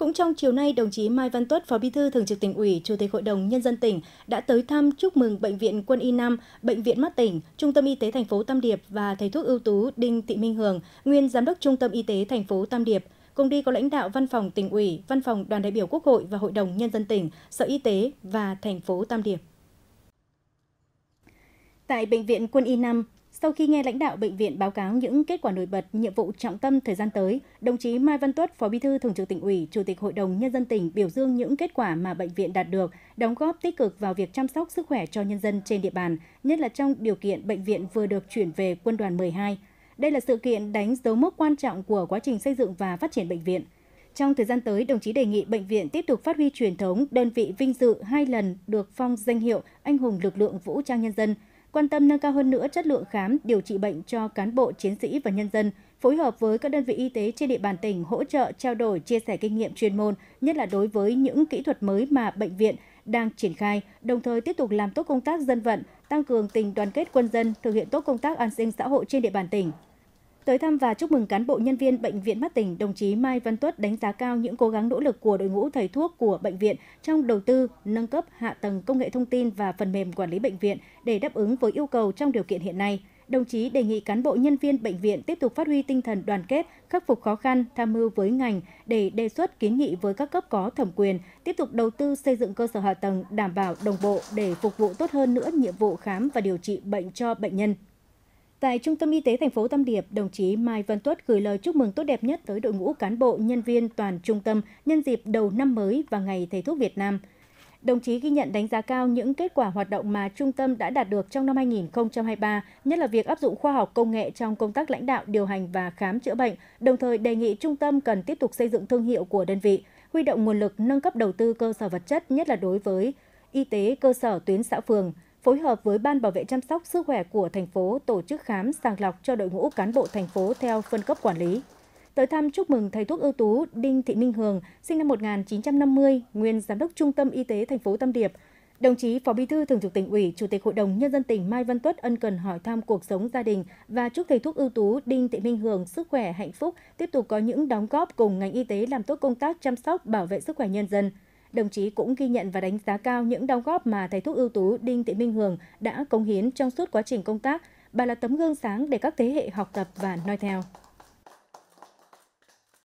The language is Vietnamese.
Cũng trong chiều nay, đồng chí Mai Văn Tuất, Phó Bí thư Thường trực tỉnh ủy, Chủ tịch Hội đồng nhân dân tỉnh đã tới thăm chúc mừng bệnh viện Quân y Nam, bệnh viện Mắt tỉnh, Trung tâm y tế thành phố Tam Điệp và thầy thuốc ưu tú Đinh Thị Minh Hường, nguyên giám đốc Trung tâm y tế thành phố Tam Điệp. Cùng đi có lãnh đạo Văn phòng tỉnh ủy, Văn phòng Đoàn đại biểu Quốc hội và Hội đồng nhân dân tỉnh, Sở Y tế và thành phố Tam Điệp. Tại bệnh viện Quân y Nam, sau khi nghe lãnh đạo bệnh viện báo cáo những kết quả nổi bật, nhiệm vụ trọng tâm thời gian tới, đồng chí Mai Văn Tuất, Phó Bí thư Thường trực tỉnh ủy, Chủ tịch Hội đồng nhân dân tỉnh biểu dương những kết quả mà bệnh viện đạt được, đóng góp tích cực vào việc chăm sóc sức khỏe cho nhân dân trên địa bàn, nhất là trong điều kiện bệnh viện vừa được chuyển về quân đoàn 12. Đây là sự kiện đánh dấu mốc quan trọng của quá trình xây dựng và phát triển bệnh viện. Trong thời gian tới, đồng chí đề nghị bệnh viện tiếp tục phát huy truyền thống đơn vị vinh dự hai lần được phong danh hiệu anh hùng lực lượng vũ trang nhân dân – quan tâm nâng cao hơn nữa chất lượng khám, điều trị bệnh cho cán bộ, chiến sĩ và nhân dân, phối hợp với các đơn vị y tế trên địa bàn tỉnh hỗ trợ trao đổi, chia sẻ kinh nghiệm chuyên môn, nhất là đối với những kỹ thuật mới mà bệnh viện đang triển khai, đồng thời tiếp tục làm tốt công tác dân vận, tăng cường tình đoàn kết quân dân, thực hiện tốt công tác an sinh xã hội trên địa bàn tỉnh. Tới thăm và chúc mừng cán bộ nhân viên Bệnh viện Mắt tỉnh, đồng chí Mai Văn Tuất đánh giá cao những cố gắng nỗ lực của đội ngũ thầy thuốc của bệnh viện trong đầu tư, nâng cấp hạ tầng công nghệ thông tin và phần mềm quản lý bệnh viện để đáp ứng với yêu cầu trong điều kiện hiện nay. Đồng chí đề nghị cán bộ nhân viên bệnh viện tiếp tục phát huy tinh thần đoàn kết, khắc phục khó khăn, tham mưu với ngành để đề xuất kiến nghị với các cấp có thẩm quyền, tiếp tục đầu tư xây dựng cơ sở hạ tầng đảm bảo đồng bộ để phục vụ tốt hơn nữa nhiệm vụ khám và điều trị bệnh cho bệnh nhân. Tại Trung tâm Y tế thành phố Tam Điệp, đồng chí Mai Văn Tuất gửi lời chúc mừng tốt đẹp nhất tới đội ngũ cán bộ, nhân viên toàn trung tâm nhân dịp đầu năm mới và Ngày Thầy thuốc Việt Nam. Đồng chí ghi nhận đánh giá cao những kết quả hoạt động mà trung tâm đã đạt được trong năm 2023, nhất là việc áp dụng khoa học công nghệ trong công tác lãnh đạo, điều hành và khám chữa bệnh, đồng thời đề nghị trung tâm cần tiếp tục xây dựng thương hiệu của đơn vị, huy động nguồn lực nâng cấp đầu tư cơ sở vật chất, nhất là đối với y tế cơ sở tuyến xã phường – phối hợp với Ban Bảo vệ chăm sóc sức khỏe của thành phố tổ chức khám sàng lọc cho đội ngũ cán bộ thành phố theo phân cấp quản lý. Tới thăm chúc mừng thầy thuốc ưu tú Đinh Thị Minh Hường, sinh năm 1950, nguyên giám đốc Trung tâm Y tế thành phố Tâm Điệp. Đồng chí Phó Bí thư Thường trực tỉnh ủy, Chủ tịch Hội đồng nhân dân tỉnh Mai Văn Tuất ân cần hỏi thăm cuộc sống gia đình và chúc thầy thuốc ưu tú Đinh Thị Minh Hường sức khỏe hạnh phúc, tiếp tục có những đóng góp cùng ngành y tế làm tốt công tác chăm sóc bảo vệ sức khỏe nhân dân. Đồng chí cũng ghi nhận và đánh giá cao những đóng góp mà thầy thuốc ưu tú Đinh Thị Minh Hường đã cống hiến trong suốt quá trình công tác. Bà là tấm gương sáng để các thế hệ học tập và noi theo.